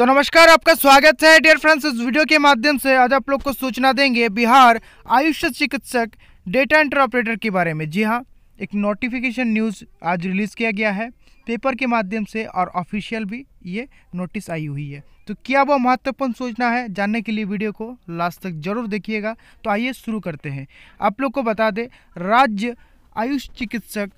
तो नमस्कार आपका स्वागत है डियर फ्रेंड्स इस वीडियो के माध्यम से आज आप लोग को सूचना देंगे बिहार आयुष चिकित्सक डेटा एंटर ऑपरेटर के बारे में जी हाँ एक नोटिफिकेशन न्यूज़ आज रिलीज़ किया गया है पेपर के माध्यम से और ऑफिशियल भी ये नोटिस आई हुई है तो क्या वो महत्वपूर्ण सूचना है जानने के लिए वीडियो को लास्ट तक जरूर देखिएगा तो आइए शुरू करते हैं आप लोग को बता दें राज्य आयुष चिकित्सक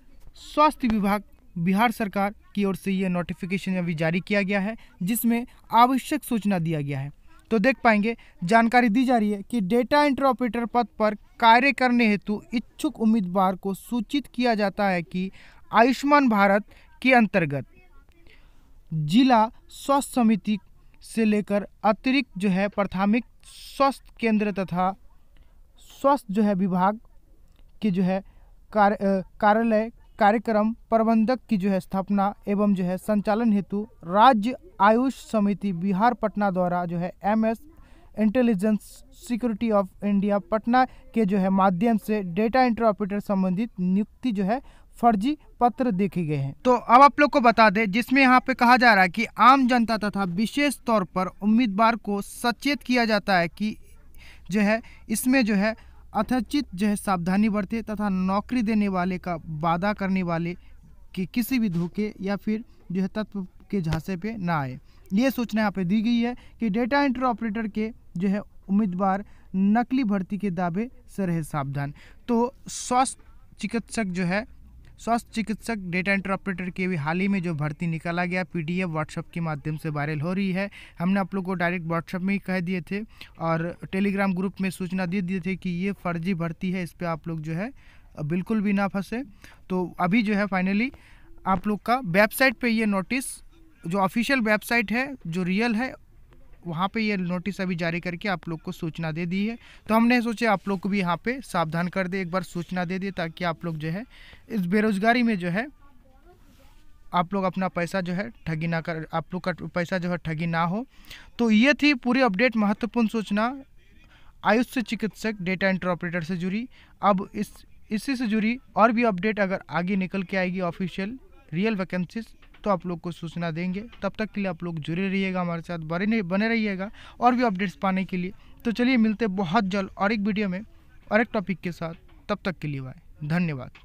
स्वास्थ्य विभाग बिहार सरकार की ओर से ये नोटिफिकेशन अभी जारी किया गया है जिसमें आवश्यक सूचना दिया गया है तो देख पाएंगे जानकारी दी जा रही है कि डेटा एंट्री ऑपरेटर पद पर कार्य करने हेतु इच्छुक उम्मीदवार को सूचित किया जाता है कि आयुष्मान भारत के अंतर्गत जिला स्वास्थ्य समिति से लेकर अतिरिक्त जो है प्राथमिक स्वास्थ्य केंद्र तथा स्वास्थ्य जो है विभाग के जो है कार्यालय कार्यक्रम प्रबंधक की जो है स्थापना एवं जो है संचालन हेतु राज्य आयुष समिति बिहार पटना द्वारा जो है M S intelligence security of India Patna के जो है माध्यम से डेटा इंटरऑपरेटर संबंधित नियुक्ति जो है फर्जी पत्र देखे गए हैं तो अब आप लोग को बता दें जिसमें यहाँ पे कहा जा रहा है कि आम जनता तथा विशेष तौर पर उम्मीदवार को सचेत किया जाता है कि जो है इसमें जो है अथचित जो है सावधानी बरते तथा नौकरी देने वाले का वादा करने वाले के किसी भी धोखे या फिर जो है तत्व के झांसे पे ना आए ये सूचना यहाँ पे दी गई है कि डेटा एंट्री ऑपरेटर के जो है उम्मीदवार नकली भर्ती के दावे से रहे सावधान तो स्वास्थ्य चिकित्सक जो है स्वास्थ्य चिकित्सक डेटा एंट्री ऑपरेटर की भी हाल ही में जो भर्ती निकाला गया पीडीएफ व्हाट्सएप के माध्यम से वायरल हो रही है हमने आप लोग को डायरेक्ट व्हाट्सएप में ही कह दिए थे और टेलीग्राम ग्रुप में सूचना दे दिए थे कि ये फर्जी भर्ती है इस पर आप लोग जो है बिल्कुल भी ना फंसे तो अभी जो है फाइनली आप लोग का वेबसाइट पे ये नोटिस जो ऑफिशियल वेबसाइट है जो रियल है वहाँ पे ये नोटिस अभी जारी करके आप लोग को सूचना दे दी है तो हमने सोचे आप लोग को भी यहाँ पे सावधान कर दे एक बार सूचना दे दिए ताकि आप लोग जो है इस बेरोज़गारी में जो है आप लोग अपना पैसा जो है ठगी ना कर आप लोग का पैसा जो है ठगी ना हो तो ये थी पूरी अपडेट महत्वपूर्ण सूचना आयुष चिकित्सक डेटा इंटरऑपरेटर से जुड़ी अब इस इसी से जुड़ी और भी अपडेट अगर आगे निकल के आएगी ऑफिशियल रियल वैकेंसीज तो आप लोग को सूचना देंगे तब तक के लिए आप लोग जुड़े रहिएगा हमारे साथ बने बने रहिएगा और भी अपडेट्स पाने के लिए तो चलिए मिलते बहुत जल्द और एक वीडियो में और एक टॉपिक के साथ तब तक के लिए बाय धन्यवाद